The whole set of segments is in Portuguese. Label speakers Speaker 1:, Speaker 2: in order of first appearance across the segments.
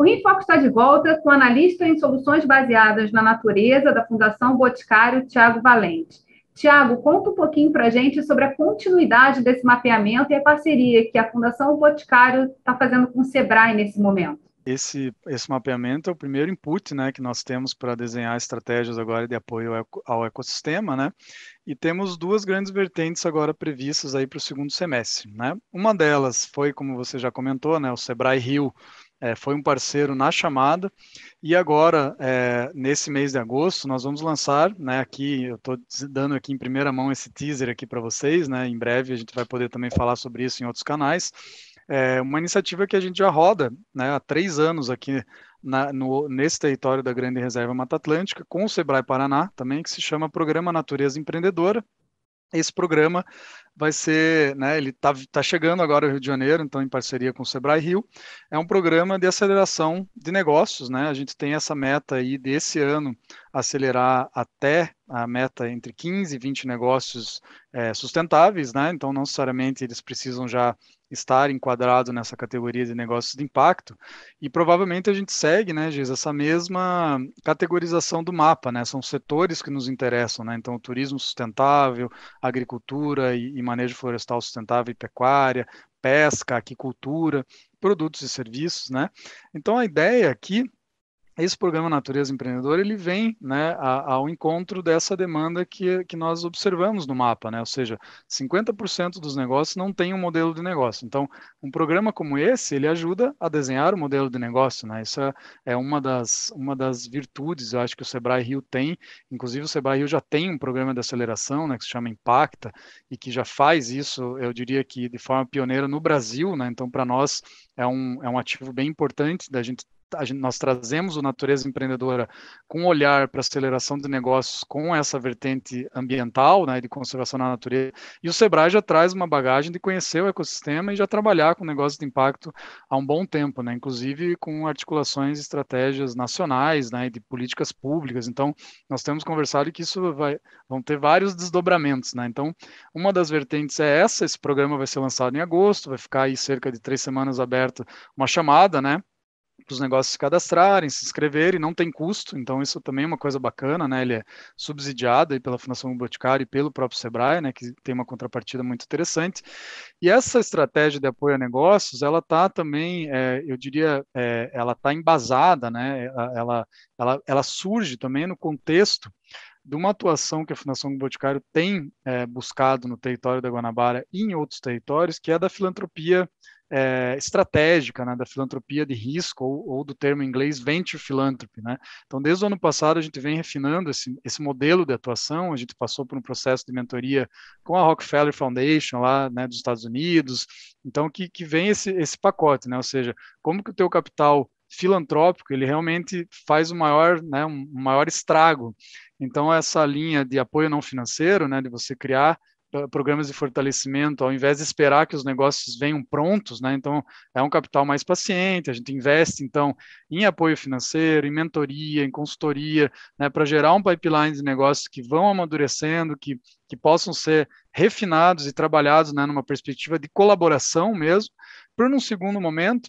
Speaker 1: O Rinfoco está de volta com analista em soluções baseadas na natureza da Fundação Boticário, Tiago Valente. Tiago, conta um pouquinho para a gente sobre a continuidade desse mapeamento e a parceria que a Fundação Boticário está fazendo com o SEBRAE nesse momento.
Speaker 2: Esse, esse mapeamento é o primeiro input né, que nós temos para desenhar estratégias agora de apoio ao ecossistema, né? E temos duas grandes vertentes agora previstas aí para o segundo semestre, né? Uma delas foi, como você já comentou, né, o Sebrae Rio, é, foi um parceiro na chamada, e agora, é, nesse mês de agosto, nós vamos lançar, né, aqui, eu estou dando aqui em primeira mão esse teaser aqui para vocês, né, em breve a gente vai poder também falar sobre isso em outros canais, é uma iniciativa que a gente já roda né, há três anos aqui na, no, nesse território da Grande Reserva Mata Atlântica, com o Sebrae Paraná também, que se chama Programa Natureza Empreendedora. Esse programa vai ser, né, ele está tá chegando agora ao Rio de Janeiro, então em parceria com o Sebrae Rio, é um programa de aceleração de negócios, né? A gente tem essa meta aí desse ano acelerar até a meta entre 15 e 20 negócios é, sustentáveis, né? Então não necessariamente eles precisam já estar enquadrado nessa categoria de negócios de impacto e provavelmente a gente segue, né, Giz, essa mesma categorização do mapa, né? São setores que nos interessam, né? Então turismo sustentável, agricultura e, e manejo florestal sustentável e pecuária, pesca, aquicultura, produtos e serviços, né? Então a ideia aqui esse programa Natureza Empreendedora ele vem né, ao encontro dessa demanda que, que nós observamos no mapa, né? ou seja, 50% dos negócios não tem um modelo de negócio. Então, um programa como esse, ele ajuda a desenhar o modelo de negócio. Né? Isso é, é uma das, uma das virtudes, eu acho que o Sebrae Rio tem, inclusive o Sebrae Rio já tem um programa de aceleração né, que se chama Impacta e que já faz isso, eu diria que de forma pioneira no Brasil. Né? Então, para nós, é um, é um ativo bem importante da gente gente, nós trazemos o Natureza Empreendedora com um olhar para aceleração de negócios com essa vertente ambiental, né, de conservação da natureza, e o Sebrae já traz uma bagagem de conhecer o ecossistema e já trabalhar com negócios de impacto há um bom tempo, né, inclusive com articulações e estratégias nacionais né, de políticas públicas. Então, nós temos conversado que isso vai, vão ter vários desdobramentos. Né? Então, uma das vertentes é essa, esse programa vai ser lançado em agosto, vai ficar aí cerca de três semanas aberto uma chamada, né? para os negócios se cadastrarem, se inscreverem, não tem custo, então isso também é uma coisa bacana, né? Ele é subsidiado aí pela Fundação Boticário e pelo próprio Sebrae, né? Que tem uma contrapartida muito interessante. E essa estratégia de apoio a negócios, ela está também, é, eu diria, é, ela está embasada, né? Ela, ela, ela surge também no contexto de uma atuação que a Fundação Boticário tem é, buscado no território da Guanabara e em outros territórios, que é da filantropia é, estratégica né, da filantropia de risco, ou, ou, do termo em inglês venture philanthropy. Né? Então, desde o ano passado, a gente vem refinando esse, esse modelo de atuação, a gente passou por um processo de mentoria com a Rockefeller Foundation, lá né, dos Estados Unidos, então que, que vem esse, esse pacote, né? ou seja, como que o teu capital filantrópico, ele realmente faz o um maior, né, um maior estrago. Então, essa linha de apoio não financeiro, né, de você criar eh, programas de fortalecimento, ao invés de esperar que os negócios venham prontos, né? Então, é um capital mais paciente, a gente investe, então, em apoio financeiro, em mentoria, em consultoria, né? Para gerar um pipeline de negócios que vão amadurecendo, que, que possam ser refinados e trabalhados, né? Numa perspectiva de colaboração mesmo, para, um segundo momento,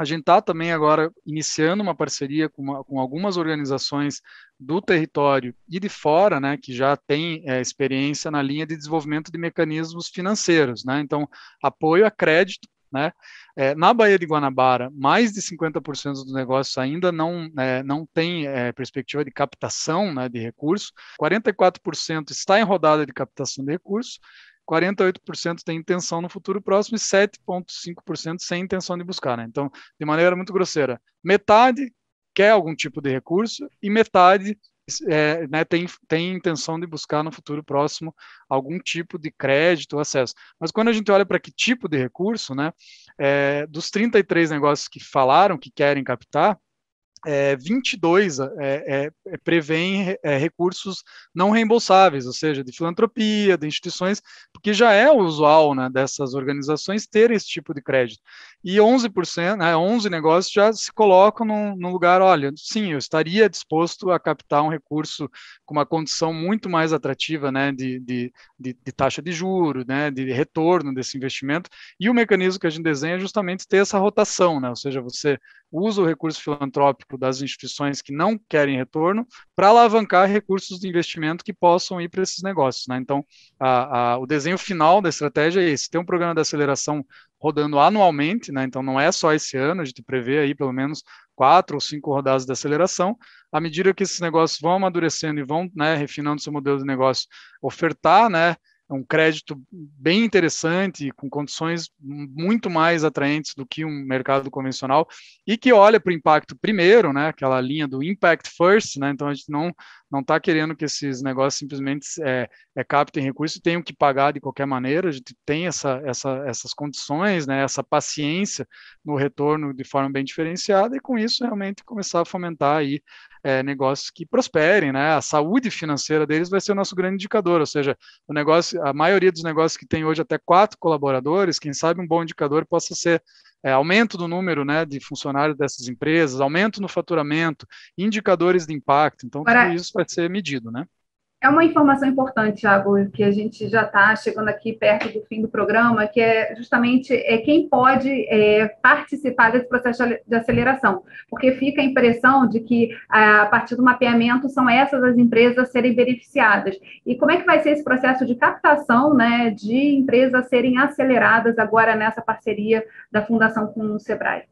Speaker 2: a gente está também agora iniciando uma parceria com, uma, com, algumas organizações do território e de fora, né, que já têm é, experiência na linha de desenvolvimento de mecanismos financeiros, né? Então, apoio a crédito né? É, na Baía de Guanabara, mais de 50% dos negócios ainda não, é, não tem é, perspectiva de captação né, de recursos, 44% está em rodada de captação de recursos, 48% tem intenção no futuro próximo e 7,5% sem intenção de buscar. Né? Então, de maneira muito grosseira, metade quer algum tipo de recurso e metade é, né, tem, tem intenção de buscar no futuro próximo algum tipo de crédito ou acesso. Mas quando a gente olha para que tipo de recurso, né, é, dos 33 negócios que falaram que querem captar, é, 22 é, é, é, prevêem é, recursos não reembolsáveis, ou seja, de filantropia, de instituições, porque já é usual né, dessas organizações ter esse tipo de crédito. E 11%, né, 11 negócios já se colocam num, num lugar, olha, sim, eu estaria disposto a captar um recurso com uma condição muito mais atrativa né, de, de, de, de taxa de juro, né, de retorno desse investimento, e o mecanismo que a gente desenha é justamente ter essa rotação, né, ou seja, você usa o recurso filantrópico das instituições que não querem retorno para alavancar recursos de investimento que possam ir para esses negócios. Né? Então, a, a, o desenho final da estratégia é esse: tem um programa de aceleração rodando anualmente, né? então não é só esse ano, a gente prevê aí pelo menos quatro ou cinco rodadas de aceleração, à medida que esses negócios vão amadurecendo e vão né, refinando seu modelo de negócio, ofertar né, é um crédito bem interessante, com condições muito mais atraentes do que um mercado convencional, e que olha para o impacto primeiro, né, aquela linha do impact first, né, então a gente não não está querendo que esses negócios simplesmente é, é, captem recurso, tenham que pagar de qualquer maneira, a gente tem essa, essa, essas condições, né, essa paciência no retorno de forma bem diferenciada, e com isso realmente começar a fomentar aí é, negócios que prosperem, né? A saúde financeira deles vai ser o nosso grande indicador, ou seja, o negócio, a maioria dos negócios que tem hoje até quatro colaboradores, quem sabe um bom indicador possa ser é, aumento do número né, de funcionários dessas empresas, aumento no faturamento, indicadores de impacto. Então, tudo isso vai ser medido, né?
Speaker 1: É uma informação importante, Thiago, que a gente já está chegando aqui perto do fim do programa, que é justamente é quem pode é, participar desse processo de aceleração, porque fica a impressão de que, a partir do mapeamento, são essas as empresas a serem beneficiadas. E como é que vai ser esse processo de captação né, de empresas serem aceleradas agora nessa parceria da Fundação com o SEBRAE?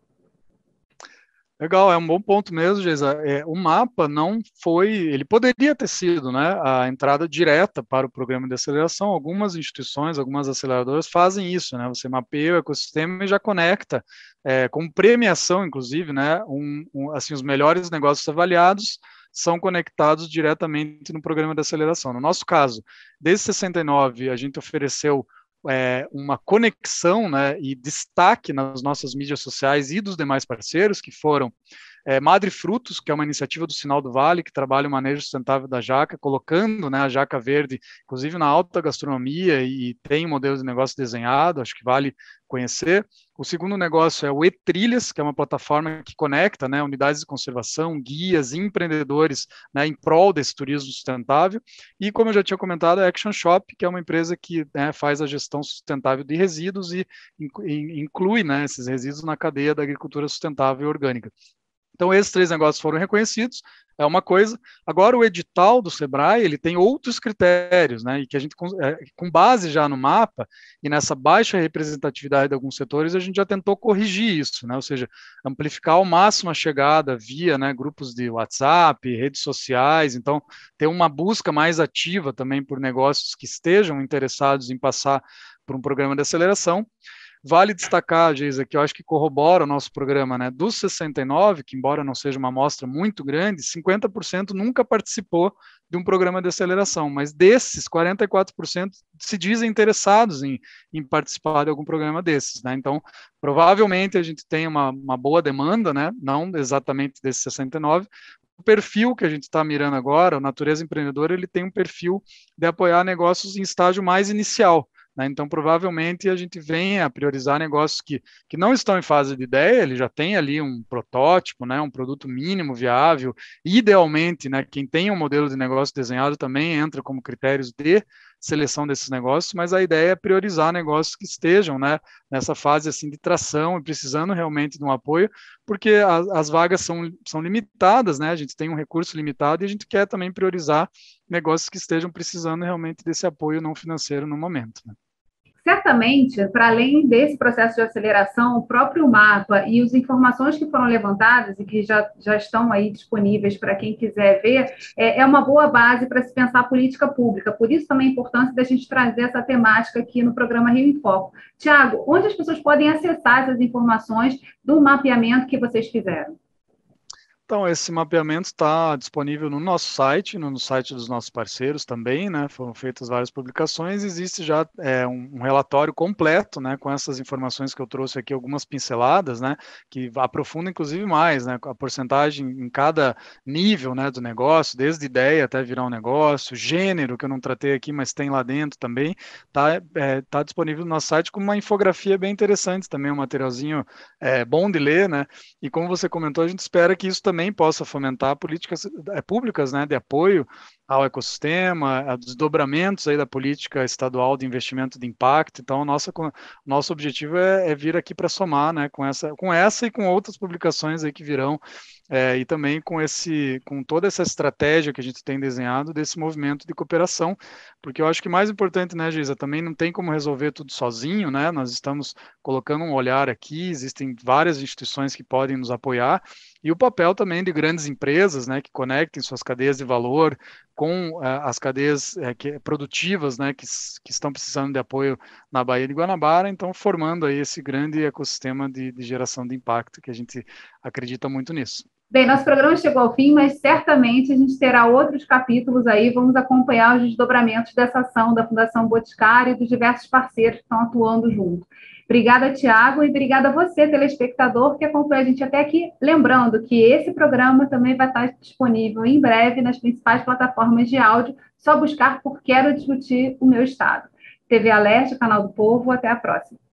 Speaker 2: Legal, é um bom ponto mesmo, Geisa. É, o mapa não foi, ele poderia ter sido né, a entrada direta para o programa de aceleração. Algumas instituições, algumas aceleradoras fazem isso, né? Você mapeia o ecossistema e já conecta, é, com premiação, inclusive, né? Um, um, assim, os melhores negócios avaliados são conectados diretamente no programa de aceleração. No nosso caso, desde 69, a gente ofereceu é, uma conexão né, e destaque nas nossas mídias sociais e dos demais parceiros, que foram é, Madre Frutos, que é uma iniciativa do Sinal do Vale, que trabalha o manejo sustentável da jaca, colocando né, a jaca verde, inclusive na alta gastronomia, e tem um modelo de negócio desenhado, acho que vale conhecer. O segundo negócio é o E-Trilhas, que é uma plataforma que conecta né, unidades de conservação, guias, empreendedores né, em prol desse turismo sustentável. E, como eu já tinha comentado, a Action Shop, que é uma empresa que né, faz a gestão sustentável de resíduos e inclui né, esses resíduos na cadeia da agricultura sustentável e orgânica. Então, esses três negócios foram reconhecidos, é uma coisa. Agora, o edital do Sebrae, ele tem outros critérios, né? E que a gente, é, com base já no mapa e nessa baixa representatividade de alguns setores, a gente já tentou corrigir isso, né? Ou seja, amplificar ao máximo a chegada via né, grupos de WhatsApp, redes sociais. Então, ter uma busca mais ativa também por negócios que estejam interessados em passar por um programa de aceleração. Vale destacar, Geisa, que eu acho que corrobora o nosso programa, né? Dos 69, que embora não seja uma amostra muito grande, 50% nunca participou de um programa de aceleração, mas desses, 44% se dizem interessados em, em, participar de algum programa desses, né? Então, provavelmente a gente tem uma, uma boa demanda, né? Não exatamente desses 69, o perfil que a gente está mirando agora, o Natureza Empreendedora, ele tem um perfil de apoiar negócios em estágio mais inicial. Né? Então, provavelmente, a gente venha a priorizar negócios que, que não estão em fase de ideia, ele já tem ali um protótipo, né? um produto mínimo viável. Idealmente, né? quem tem um modelo de negócio desenhado também entra como critérios de seleção desses negócios, mas a ideia é priorizar negócios que estejam né, nessa fase assim de tração e precisando realmente de um apoio, porque a, as vagas são, são limitadas, né? A gente tem um recurso limitado e a gente quer também priorizar negócios que estejam precisando realmente desse apoio não financeiro no momento. Né?
Speaker 1: Certamente, para além desse processo de aceleração, o próprio mapa e as informações que foram levantadas e que já, já estão aí disponíveis para quem quiser ver, é, é uma boa base para se pensar política pública. Por isso também a é importância da gente trazer essa temática aqui no programa Rio em Foco. Tiago, onde as pessoas podem acessar essas informações do mapeamento que vocês fizeram?
Speaker 2: Então, esse mapeamento está disponível no nosso site, no site dos nossos parceiros também, né? Foram feitas várias publicações, existe já é, um, relatório completo, né? Com essas informações que eu trouxe aqui, algumas pinceladas, né? Que aprofunda inclusive mais, né? A porcentagem em cada nível, né? Do negócio, desde ideia até virar um negócio, gênero que eu não tratei aqui, mas tem lá dentro também, tá? É, tá disponível no nosso site com uma infografia bem interessante também, um materialzinho é, bom de ler, né? E como você comentou, a gente espera que isso também também possa fomentar políticas eh, públicas né, de apoio ao ecossistema, a desdobramentos aí da política estadual de investimento de impacto. Então, nossa, nosso objetivo é, é vir aqui para somar, né, com essa, com essa e com outras publicações aí que virão, é, e também com esse, com toda essa estratégia que a gente tem desenhado desse movimento de cooperação, porque eu acho que mais importante, né, Giza, também não tem como resolver tudo sozinho, né? Nós estamos colocando um olhar aqui, existem várias instituições que podem nos apoiar e o papel também de grandes empresas, né, que conectem suas cadeias de valor com eh, as cadeias eh, produtivas né, que, que, estão precisando de apoio na Bahia de Guanabara, então formando aí esse grande ecossistema de, de geração de impacto, que a gente acredita muito nisso.
Speaker 1: Bem, nosso programa chegou ao fim, mas certamente a gente terá outros capítulos aí. Vamos acompanhar os desdobramentos dessa ação da Fundação Boticário e dos diversos parceiros que estão atuando junto. Obrigada, Tiago, e obrigada a você, telespectador, que acompanha a gente até aqui. Lembrando que esse programa também vai estar disponível em breve nas principais plataformas de áudio. Só buscar por Quero Discutir o Meu Estado. TV Aleste, Canal do Povo. Até a próxima.